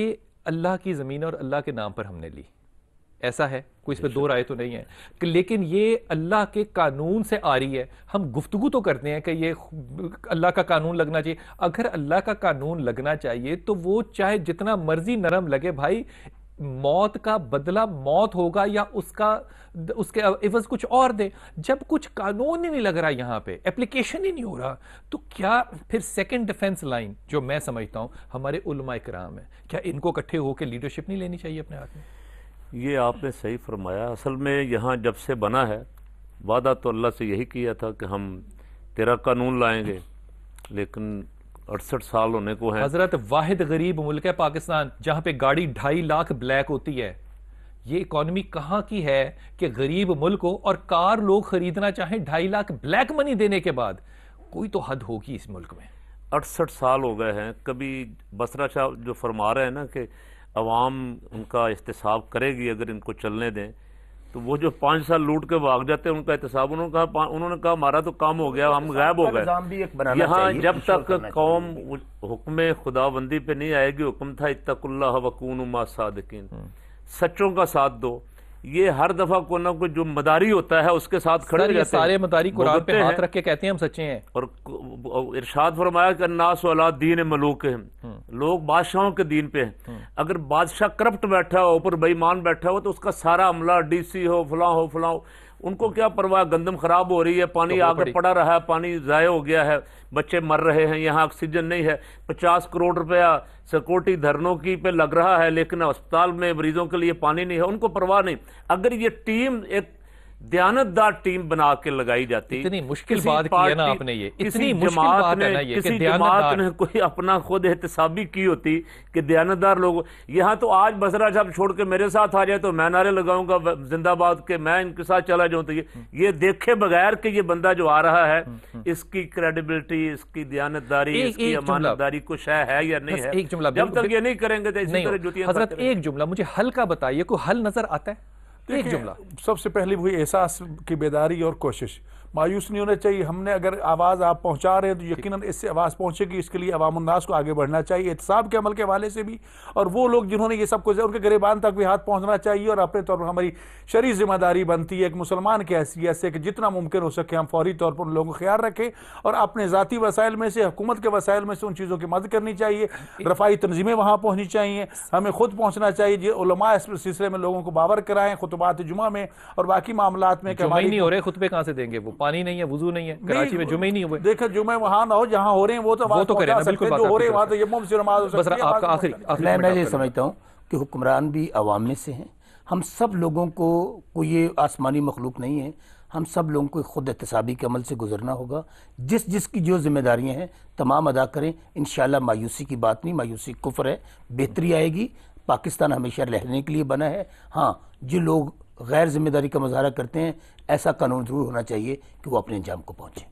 ये अल्लाह की ज़मीन और अल्लाह के नाम पर हमने ली ऐसा है कोई इसमें दो राय तो नहीं है कि लेकिन ये अल्लाह के कानून से आ रही है हम गुफ्तगु तो करते हैं कि ये अल्लाह का कानून लगना चाहिए अगर अल्लाह का कानून लगना चाहिए तो वो चाहे जितना मर्जी नरम लगे भाई मौत का बदला मौत होगा या उसका उसके इवज कुछ और दे जब कुछ कानून ही नहीं लग रहा यहाँ पे एप्लीकेशन ही नहीं हो रहा तो क्या फिर सेकंड डिफेंस लाइन जो मैं समझता हूँ हमारे उलमा कराम है क्या इनको इकट्ठे होकर लीडरशिप नहीं लेनी चाहिए अपने हाथ में ये आपने सही फरमाया असल में यहाँ जब से बना है वादा तो अल्लाह से यही किया था कि हम तेरा कानून लाएंगे लेकिन अड़सठ साल होने को है हजरत वाहिद गरीब मुल्क है पाकिस्तान जहाँ पे गाड़ी ढाई लाख ब्लैक होती है ये इकोनॉमी कहाँ की है कि गरीब मुल्क हो और कार लोग खरीदना चाहें ढाई लाख ब्लैक मनी देने के बाद कोई तो हद होगी इस मुल्क में अड़सठ साल हो गए हैं कभी बसरा शाह जो फरमा रहे हैं ना कि आवाम उनका एहतसाब करेगी अगर इनको चलने दें तो वो जो पाँच साल लूट के भाग जाते हैं उनका एहतसाब उन्होंने कहा उन्होंने कहा हमारा तो काम हो गया हम गायब हो गए यहाँ जब तक कौम हुक्म खुदाबंदी पे नहीं आएगी हुक्म था इतकुल्ला वकून उमा सादकिन हम्म। सच्चों का साथ दो ये हर दफा को ना कोई जो मदारी होता है उसके साथ खड़े रहते सारे मदारी कुरान पे हाथ रख के कहते हैं हम सच्चे हैं और इरशाद फरमाया कि नास वाला दीन मलूक है हम्म। लोग बादशाहों के दीन पे हैं हम्म। अगर बादशाह करप्ट बैठा हो ऊपर बेईमान बैठा हो तो उसका सारा अमला डीसी हो फला हो फला हो उनको क्या परवाह गंदम ख़राब हो रही है पानी तो आगे पड़ा रहा है पानी ज़ाय हो गया है बच्चे मर रहे हैं यहाँ ऑक्सीजन नहीं है पचास करोड़ रुपया सिक्योरिटी धरनों की पे लग रहा है लेकिन अस्पताल में मरीजों के लिए पानी नहीं है उनको परवाह नहीं अगर ये टीम एक दयानतदार टीम बना के लगाई जाती इतनी मुश्किल बात की है ना आपने ये इतनी मुश्किल बात किसी जमात ने कोई अपना खुद एहतसाबी की होती कि दयानतदार लोग यहाँ तो आज बसरा साहब छोड़ के मेरे साथ आ जाए तो मैं नारे लगाऊंगा जिंदाबाद के मैं इनके साथ चला जाऊँ तो ये हम्म। ये देखे बगैर कि ये बंदा जो आ रहा है हम्म, हम्म। इसकी क्रेडिबिलिटी इसकी दयानतदारी इसकी अमानतदारी कुछ है, है या नहीं है जब तक ये नहीं करेंगे तो इसी तरह जुतियां एक जुमला मुझे हल का बताइए कोई हल नजर आता है एक जुमला सबसे पहली वही एहसास की बेदारी और कोशिश मायूस नहीं होना चाहिए हमने अगर आवाज़ आप पहुंचा रहे हैं तो यकीनन इससे आवाज़ पहुंचेगी इसके लिए अवामन्नास को आगे बढ़ना चाहिए एहतसाब के अमल के हवाले से भी और वो लोग जिन्होंने ये सब कुछ उनके गरीबान तक भी हाथ पहुंचना चाहिए और अपने तौर पर हमारी शरी जिम्मेदारी बनती है एक मुसलमान की हैसियत से कि जितना मुमकिन हो सके हम फौरी तौर पर उन लोगों का ख्याल रखें और अपने ज़ाती वसायल में से हुकूमत के वसायल में से उन चीज़ों की मदद करनी चाहिए रफ़ाई तनजीमें वहाँ पहुँचनी चाहिए हमें खुद पहुँचना चाहिए उलमा इस सिलसिले में लोगों को बावर कराएं खुतबात जुमा में और बाकी मामला में नहीं हो रहे खुतबे कहाँ से देंगे वो पानी नहीं है वजू नहीं है कराची में जुमे ही नहीं हुए देखो जुमे वहां ना हो जहाँ हो रहे हैं वो तो वो तो करें बिल्कुल हो रहे वहाँ तो ये बस आपका आखिरी मैं मैं ये समझता हूँ कि हुक्मरान भी आवाम में से हैं हम सब लोगों को कोई ये आसमानी मखलूक नहीं है हम सब लोगों को खुद एहतसाबी के अमल से गुजरना होगा जिस जिसकी जो जिम्मेदारियां हैं तमाम अदा करें इन मायूसी की बात नहीं मायूसी कुफर है बेहतरी आएगी पाकिस्तान हमेशा रहने के लिए बना है हाँ जो लोग गैर जिम्मेदारी का मुजाहरा करते हैं ऐसा कानून ज़रूर होना चाहिए कि वो अपने अंजाम को पहुँचें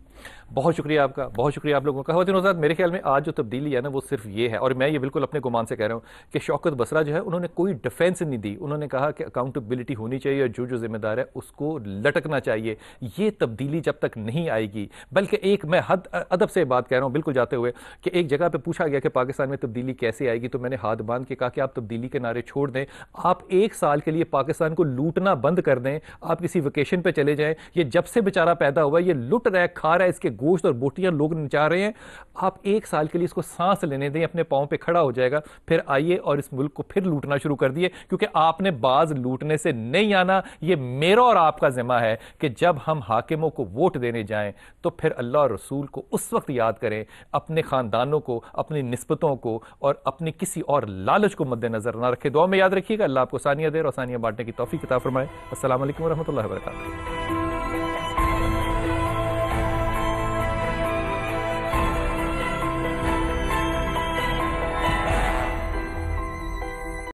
बहुत शुक्रिया आपका बहुत शुक्रिया आप लोगों का खातिन आजाद मेरे ख्याल में आज जो तब्दीली है ना वो सिर्फ ये है और मैं ये बिल्कुल अपने गुमान से कह रहा हूँ कि शौकत बसरा जो है उन्होंने कोई डिफेंस नहीं दी उन्होंने कहा कि अकाउंटेबिलिटी होनी चाहिए और जो जो जिम्मेदार है उसको लटकना चाहिए ये तब्दीली जब तक नहीं आएगी बल्कि एक मैं हद अदब से बात कह रहा हूँ बिल्कुल जाते हुए कि एक जगह पर पूछा गया कि पाकिस्तान में तब्दीली कैसे आएगी तो मैंने हाथ बांध के कहा कि आप तब्दीली के नारे छोड़ दें आप एक साल के लिए पाकिस्तान को लूटना बंद कर दें आप किसी वेकेशन पर चले जाएँ ये जब से बेचारा पैदा हुआ ये लुट रहा है खा रहा है इसके गोश्त और बोटियां लोग नचा रहे हैं आप एक साल के लिए इसको सांस लेने दें अपने पाँव पर खड़ा हो जाएगा फिर आइए और इस मुल्क को फिर लूटना शुरू कर दिए क्योंकि आपने बाज लूटने से नहीं आना ये मेरा और आपका जिम्मा है कि जब हम हाकिमों को वोट देने जाएं तो फिर अल्लाह रसूल को उस वक्त याद करें अपने ख़ानदानों को अपनी नस्बतों को और अपनी किसी और लालच को मद्देनजर ना रखें दुआ में याद रखिएगा अल्लाह आपको सानिया दे और सानिया बांटने की तोफ़ी किताब फरमाए असल वरहमल वर्क